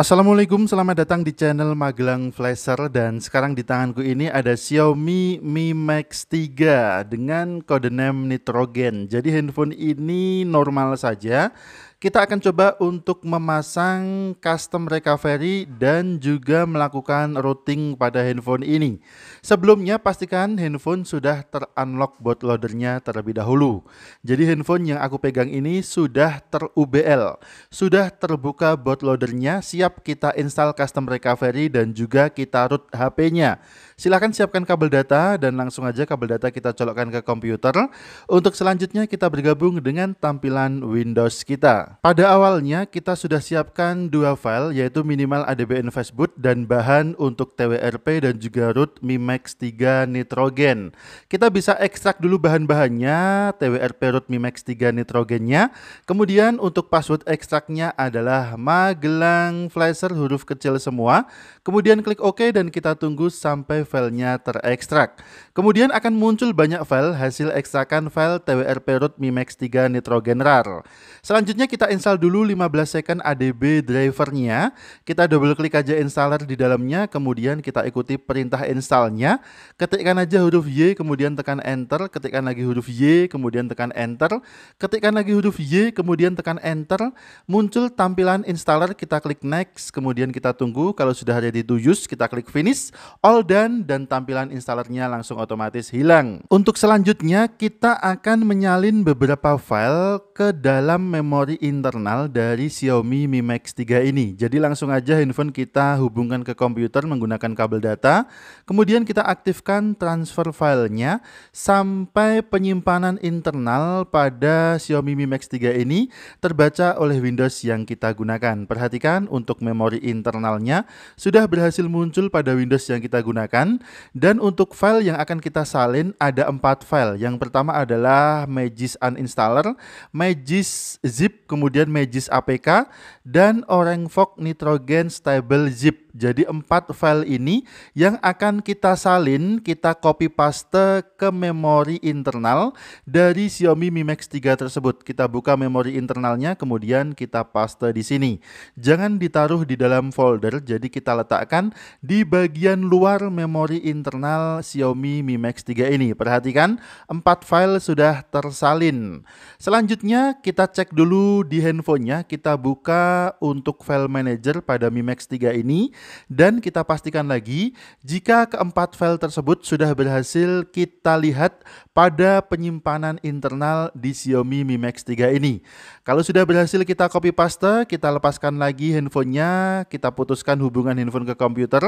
Assalamualaikum, selamat datang di channel Magelang Flasher dan sekarang di tanganku ini ada Xiaomi Mi Max 3 dengan kodename nitrogen. Jadi handphone ini normal saja, kita akan coba untuk memasang custom recovery dan juga melakukan routing pada handphone ini. Sebelumnya pastikan handphone sudah terunlock bootloadernya terlebih dahulu. Jadi handphone yang aku pegang ini sudah ter-UBL, sudah terbuka bootloadernya, siap kita install custom recovery dan juga kita root HP-nya. Silahkan siapkan kabel data dan langsung aja kabel data kita colokkan ke komputer. Untuk selanjutnya kita bergabung dengan tampilan Windows kita. Pada awalnya kita sudah siapkan dua file yaitu minimal ADB ADBN Facebook dan bahan untuk TWRP dan juga root mimax 3 nitrogen. Kita bisa ekstrak dulu bahan-bahannya, TWRP root mimax 3 nitrogennya. Kemudian untuk password ekstraknya adalah Magelang Flasher huruf kecil semua. Kemudian klik OK dan kita tunggu sampai filenya terekstrak. Kemudian akan muncul banyak file hasil ekstrakan file TWRP root mimax 3 nitrogen RAR. Selanjutnya kita kita install dulu 15 second ADB drivernya. Kita double klik aja installer di dalamnya, kemudian kita ikuti perintah installnya. Ketikkan aja huruf Y, kemudian tekan enter. Ketikkan lagi huruf Y, kemudian tekan enter. Ketikkan lagi huruf Y, kemudian tekan enter. Muncul tampilan installer, kita klik next, kemudian kita tunggu. Kalau sudah ready to use, kita klik finish. All done, dan tampilan installernya langsung otomatis hilang. Untuk selanjutnya, kita akan menyalin beberapa file ke dalam memori internal dari Xiaomi Mi Max 3 ini. Jadi langsung aja handphone kita hubungkan ke komputer menggunakan kabel data, kemudian kita aktifkan transfer filenya sampai penyimpanan internal pada Xiaomi Mi Max 3 ini terbaca oleh Windows yang kita gunakan. Perhatikan untuk memori internalnya sudah berhasil muncul pada Windows yang kita gunakan dan untuk file yang akan kita salin ada empat file. Yang pertama adalah Magis Uninstaller, Magis Zip, kemudian Magis APK, dan Orang Fog Nitrogen Stable Zip. Jadi empat file ini yang akan kita salin, kita copy paste ke memori internal dari Xiaomi Mi Max 3 tersebut. Kita buka memori internalnya, kemudian kita paste di sini. Jangan ditaruh di dalam folder, jadi kita letakkan di bagian luar memori internal Xiaomi Mi Max 3 ini. Perhatikan, empat file sudah tersalin. Selanjutnya kita cek dulu di handphonenya, kita buka untuk file manager pada Mi Max 3 ini dan kita pastikan lagi jika keempat file tersebut sudah berhasil kita lihat pada penyimpanan internal di Xiaomi Mi Max 3 ini. Kalau sudah berhasil kita copy paste, kita lepaskan lagi handphonenya, kita putuskan hubungan handphone ke komputer,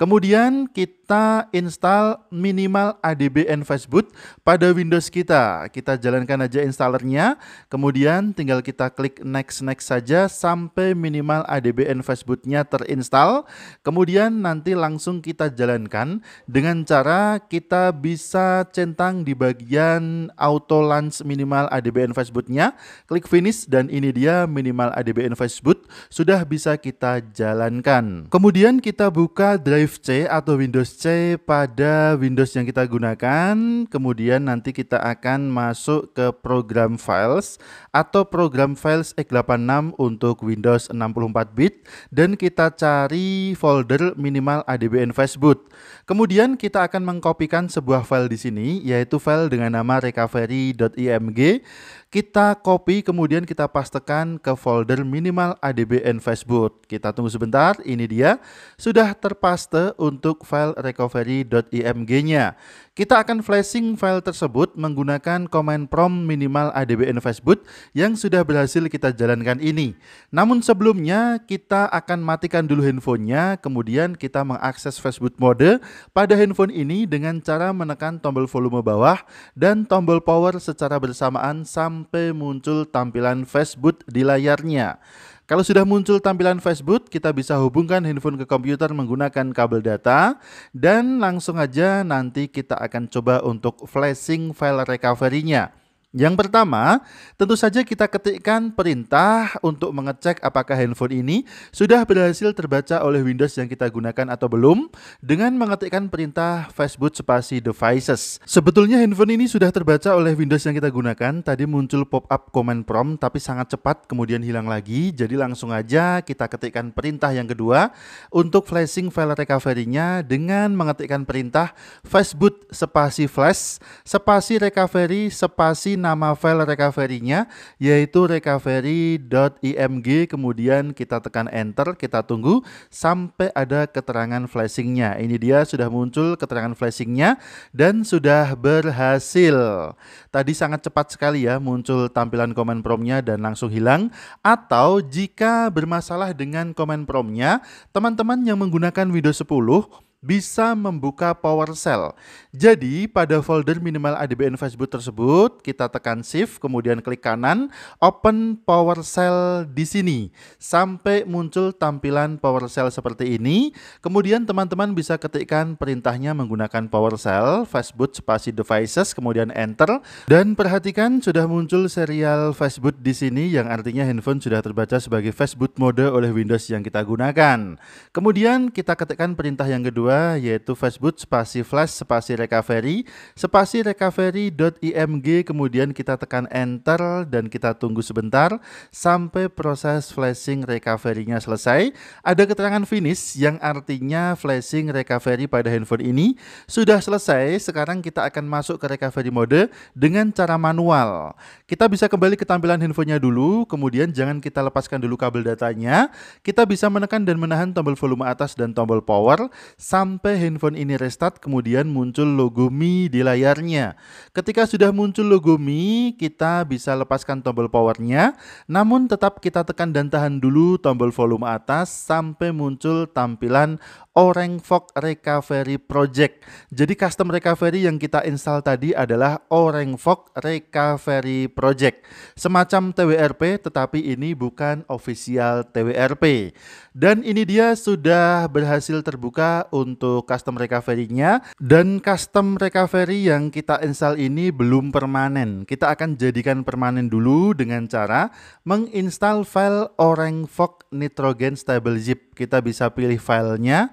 kemudian kita install minimal ADB and Facebook pada Windows kita. Kita jalankan aja installernya, kemudian tinggal kita klik next next saja sampai minimal ADB and Facebooknya terinstall. Kemudian nanti langsung kita jalankan dengan cara kita bisa centang di bagian bagian auto launch minimal ADBN Facebook-nya. Klik finish dan ini dia minimal ADBN Facebook sudah bisa kita jalankan. Kemudian kita buka Drive C atau Windows C pada Windows yang kita gunakan. Kemudian nanti kita akan masuk ke program files atau program files x86 untuk Windows 64 bit dan kita cari folder minimal ADBN Facebook. Kemudian kita akan mengkopikan sebuah file di sini yaitu file file dengan nama recovery.img kita copy kemudian kita pastekan ke folder minimal ADBN Facebook. Kita tunggu sebentar, ini dia. Sudah terpaste untuk file recovery.img-nya. Kita akan flashing file tersebut menggunakan command prompt minimal ADBN Facebook yang sudah berhasil kita jalankan ini. Namun sebelumnya kita akan matikan dulu handphonenya, kemudian kita mengakses Facebook mode pada handphone ini dengan cara menekan tombol volume bawah dan tombol power secara bersamaan sampai sampai muncul tampilan Facebook di layarnya. Kalau sudah muncul tampilan Facebook, kita bisa hubungkan handphone ke komputer menggunakan kabel data dan langsung aja nanti kita akan coba untuk flashing file recovery-nya. Yang pertama, tentu saja kita ketikkan perintah untuk mengecek apakah handphone ini sudah berhasil terbaca oleh Windows yang kita gunakan atau belum dengan mengetikkan perintah Facebook spasi devices. Sebetulnya handphone ini sudah terbaca oleh Windows yang kita gunakan, tadi muncul pop-up command prompt tapi sangat cepat kemudian hilang lagi, jadi langsung aja kita ketikkan perintah yang kedua untuk flashing file recovery-nya dengan mengetikkan perintah Facebook spasi flash spasi recovery spasi nama file recovery-nya yaitu recovery.img kemudian kita tekan enter, kita tunggu sampai ada keterangan flashing-nya. Ini dia sudah muncul keterangan flashing-nya dan sudah berhasil. Tadi sangat cepat sekali ya muncul tampilan command prompt-nya dan langsung hilang atau jika bermasalah dengan command prompt-nya, teman-teman yang menggunakan Windows 10 bisa membuka PowerShell. Jadi pada folder minimal ADBN Facebook tersebut, kita tekan shift, kemudian klik kanan, open PowerShell di sini. Sampai muncul tampilan PowerShell seperti ini. Kemudian teman-teman bisa ketikkan perintahnya menggunakan PowerShell, Facebook spasi devices, kemudian enter. Dan perhatikan sudah muncul serial Facebook di sini yang artinya handphone sudah terbaca sebagai Facebook mode oleh Windows yang kita gunakan. Kemudian kita ketikkan perintah yang kedua kedua yaitu Facebook spasi flash spasi recovery spasi recovery.img kemudian kita tekan enter dan kita tunggu sebentar sampai proses flashing recovery-nya selesai. Ada keterangan finish yang artinya flashing recovery pada handphone ini sudah selesai. Sekarang kita akan masuk ke recovery mode dengan cara manual. Kita bisa kembali ke tampilan handphonenya dulu, kemudian jangan kita lepaskan dulu kabel datanya. Kita bisa menekan dan menahan tombol volume atas dan tombol power sampai Sampai handphone ini restart, kemudian muncul logo Mi di layarnya. Ketika sudah muncul logo Mi, kita bisa lepaskan tombol powernya. Namun tetap kita tekan dan tahan dulu tombol volume atas sampai muncul tampilan Orang Fog Recovery Project. Jadi custom recovery yang kita install tadi adalah Orang Fog Recovery Project. Semacam TWRP tetapi ini bukan official TWRP. Dan ini dia sudah berhasil terbuka untuk custom recovery-nya dan custom recovery yang kita install ini belum permanen. Kita akan jadikan permanen dulu dengan cara menginstal file Orang Fog Nitrogen Stable Zip. Kita bisa pilih filenya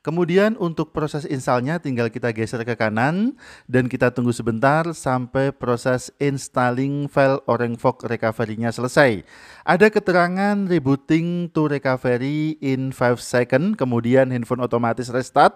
Kemudian untuk proses installnya tinggal kita geser ke kanan dan kita tunggu sebentar sampai proses installing file OrangeFog recovery-nya selesai. Ada keterangan rebooting to recovery in 5 second, kemudian handphone otomatis restart.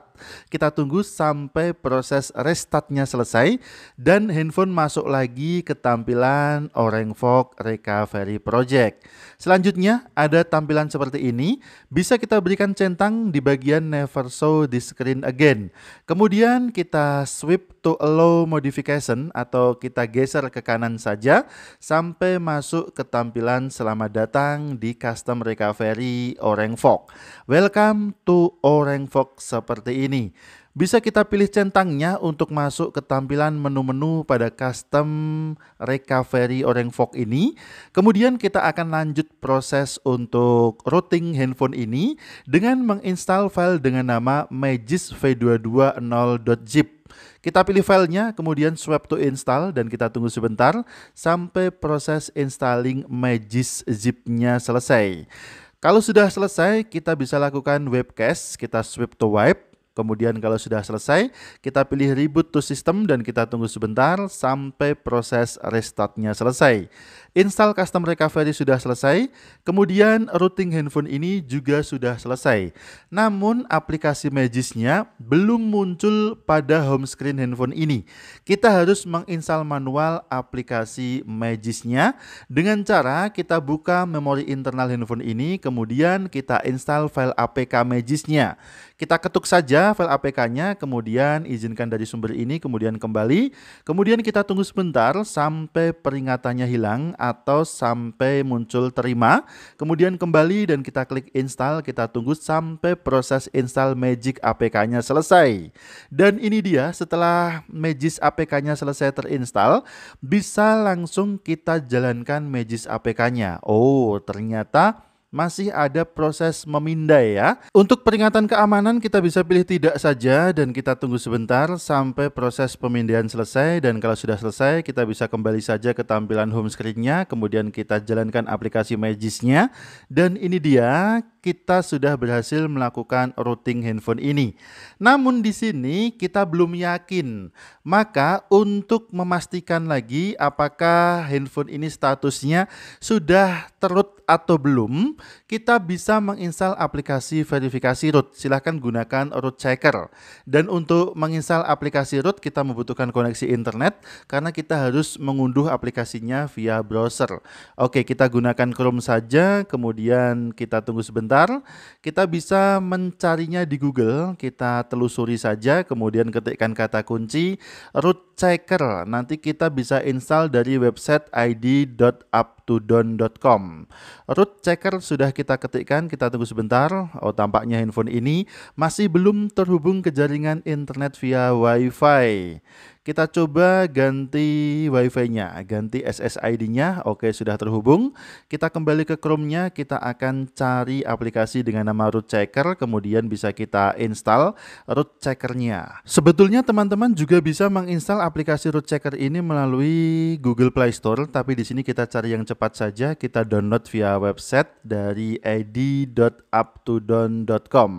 Kita tunggu sampai proses restartnya selesai dan handphone masuk lagi ke tampilan OrangeFog recovery project. Selanjutnya ada tampilan seperti ini, bisa kita berikan centang di bagian never show the screen again. Kemudian kita sweep to allow modification atau kita geser ke kanan saja sampai masuk ke tampilan selamat datang di custom recovery Orange Fog. Welcome to Orange Fog seperti ini. Bisa kita pilih centangnya untuk masuk ke tampilan menu-menu pada custom recovery Orange Fog ini. Kemudian kita akan lanjut proses untuk routing handphone ini dengan menginstal file dengan nama magis v220.zip. Kita pilih filenya, kemudian swipe to install dan kita tunggu sebentar sampai proses installing Magis zip-nya selesai. Kalau sudah selesai, kita bisa lakukan webcast, kita swipe to wipe. Kemudian kalau sudah selesai, kita pilih reboot to system dan kita tunggu sebentar sampai proses restartnya selesai. Install custom recovery sudah selesai, kemudian routing handphone ini juga sudah selesai. Namun aplikasi Magisnya belum muncul pada home screen handphone ini. Kita harus menginstal manual aplikasi Magisnya dengan cara kita buka memori internal handphone ini, kemudian kita install file APK Magisnya. Kita ketuk saja file APK-nya, kemudian izinkan dari sumber ini, kemudian kembali. Kemudian kita tunggu sebentar sampai peringatannya hilang atau sampai muncul terima. Kemudian kembali dan kita klik install, kita tunggu sampai proses install Magic APK-nya selesai. Dan ini dia setelah Magic APK-nya selesai terinstall, bisa langsung kita jalankan Magic APK-nya. Oh, ternyata masih ada proses memindai ya. Untuk peringatan keamanan kita bisa pilih tidak saja dan kita tunggu sebentar sampai proses pemindaian selesai dan kalau sudah selesai kita bisa kembali saja ke tampilan home screen-nya kemudian kita jalankan aplikasi Magisnya dan ini dia kita sudah berhasil melakukan routing handphone ini. Namun di sini kita belum yakin. Maka untuk memastikan lagi apakah handphone ini statusnya sudah terut atau belum, kita bisa menginstal aplikasi verifikasi root. Silahkan gunakan root checker. Dan untuk menginstal aplikasi root, kita membutuhkan koneksi internet karena kita harus mengunduh aplikasinya via browser. Oke, kita gunakan Chrome saja, kemudian kita tunggu sebentar. Kita bisa mencarinya di Google, kita telusuri saja, kemudian ketikkan kata kunci root checker nanti kita bisa install dari website id.uptodon.com. Root checker sudah kita ketikkan, kita tunggu sebentar. Oh, tampaknya handphone ini masih belum terhubung ke jaringan internet via WiFi. Kita coba ganti WiFi-nya, ganti SSID-nya. Oke, sudah terhubung. Kita kembali ke Chrome-nya, kita akan cari aplikasi dengan nama Root Checker, kemudian bisa kita install Root Checker-nya. Sebetulnya teman-teman juga bisa menginstal aplikasi Root Checker ini melalui Google Play Store, tapi di sini kita cari yang cepat saja, kita download via website dari id.uptodon.com.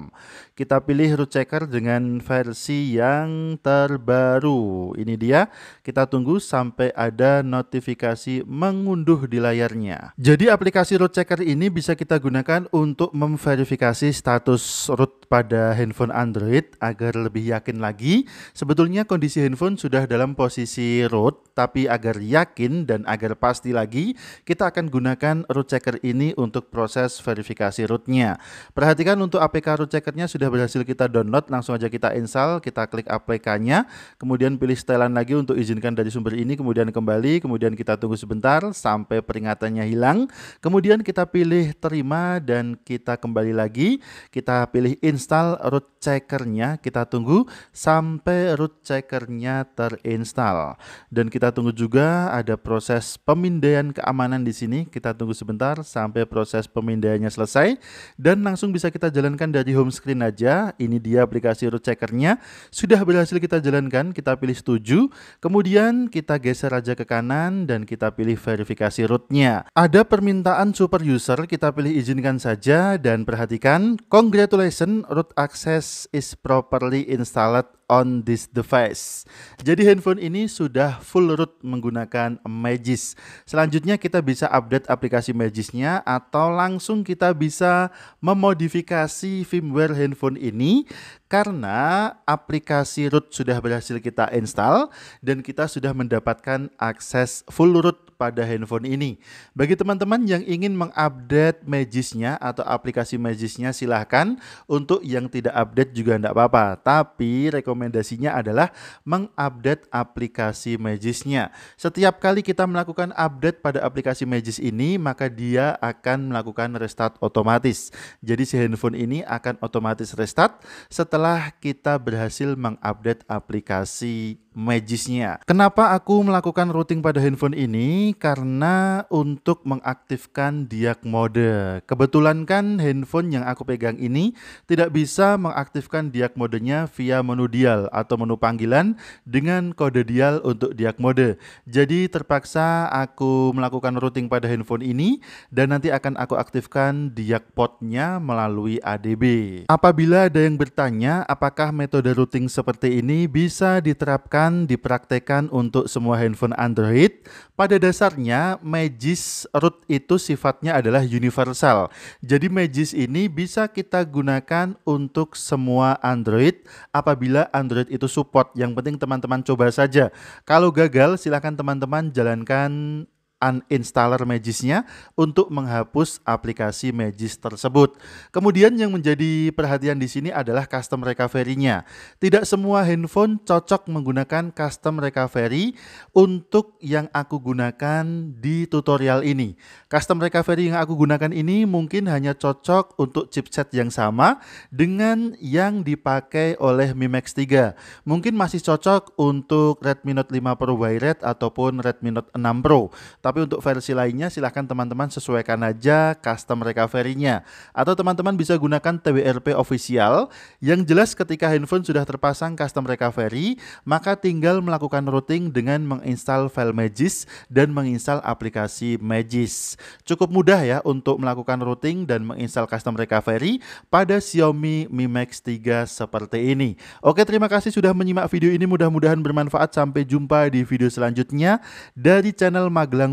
Kita pilih Root Checker dengan versi yang terbaru ini dia, kita tunggu sampai ada notifikasi mengunduh di layarnya. Jadi aplikasi root checker ini bisa kita gunakan untuk memverifikasi status root pada handphone Android agar lebih yakin lagi. Sebetulnya kondisi handphone sudah dalam posisi root, tapi agar yakin dan agar pasti lagi, kita akan gunakan root checker ini untuk proses verifikasi rootnya. Perhatikan untuk APK root checkernya sudah berhasil kita download, langsung aja kita install, kita klik APK-nya, kemudian pilih setelan lagi untuk izinkan dari sumber ini, kemudian kembali, kemudian kita tunggu sebentar sampai peringatannya hilang, kemudian kita pilih terima dan kita kembali lagi, kita pilih install install root checkernya kita tunggu sampai root checkernya terinstall dan kita tunggu juga ada proses pemindaian keamanan di sini kita tunggu sebentar sampai proses pemindaiannya selesai dan langsung bisa kita jalankan dari home screen aja ini dia aplikasi root checkernya sudah berhasil kita jalankan kita pilih setuju kemudian kita geser aja ke kanan dan kita pilih verifikasi rootnya ada permintaan super user kita pilih izinkan saja dan perhatikan congratulations root access is properly installed on this device. Jadi handphone ini sudah full root menggunakan Magis. Selanjutnya kita bisa update aplikasi Magisnya atau langsung kita bisa memodifikasi firmware handphone ini karena aplikasi root sudah berhasil kita install dan kita sudah mendapatkan akses full root pada handphone ini. Bagi teman-teman yang ingin mengupdate Magisnya atau aplikasi Magisnya silahkan. Untuk yang tidak update juga tidak apa-apa. Tapi rekomendasinya adalah mengupdate aplikasi Magisnya. Setiap kali kita melakukan update pada aplikasi Magis ini, maka dia akan melakukan restart otomatis. Jadi si handphone ini akan otomatis restart setelah kita berhasil mengupdate aplikasi magisnya. Kenapa aku melakukan routing pada handphone ini? Karena untuk mengaktifkan diak mode. Kebetulan kan handphone yang aku pegang ini tidak bisa mengaktifkan diak modenya via menu dial atau menu panggilan dengan kode dial untuk diak mode. Jadi terpaksa aku melakukan routing pada handphone ini dan nanti akan aku aktifkan diak potnya melalui ADB. Apabila ada yang bertanya apakah metode routing seperti ini bisa diterapkan akan dipraktekkan untuk semua handphone Android. Pada dasarnya, Magis Root itu sifatnya adalah universal. Jadi Magis ini bisa kita gunakan untuk semua Android apabila Android itu support. Yang penting teman-teman coba saja. Kalau gagal, silakan teman-teman jalankan uninstaller Magisnya untuk menghapus aplikasi Magis tersebut. Kemudian yang menjadi perhatian di sini adalah custom recovery-nya. Tidak semua handphone cocok menggunakan custom recovery untuk yang aku gunakan di tutorial ini. Custom recovery yang aku gunakan ini mungkin hanya cocok untuk chipset yang sama dengan yang dipakai oleh Mi Max 3. Mungkin masih cocok untuk Redmi Note 5 Pro Wired ataupun Redmi Note 6 Pro. Tapi tapi untuk versi lainnya silahkan teman-teman sesuaikan aja custom recovery-nya. Atau teman-teman bisa gunakan TWRP official. Yang jelas ketika handphone sudah terpasang custom recovery, maka tinggal melakukan routing dengan menginstal file Magis dan menginstal aplikasi Magis. Cukup mudah ya untuk melakukan routing dan menginstal custom recovery pada Xiaomi Mi Max 3 seperti ini. Oke, terima kasih sudah menyimak video ini. Mudah-mudahan bermanfaat. Sampai jumpa di video selanjutnya dari channel Magelang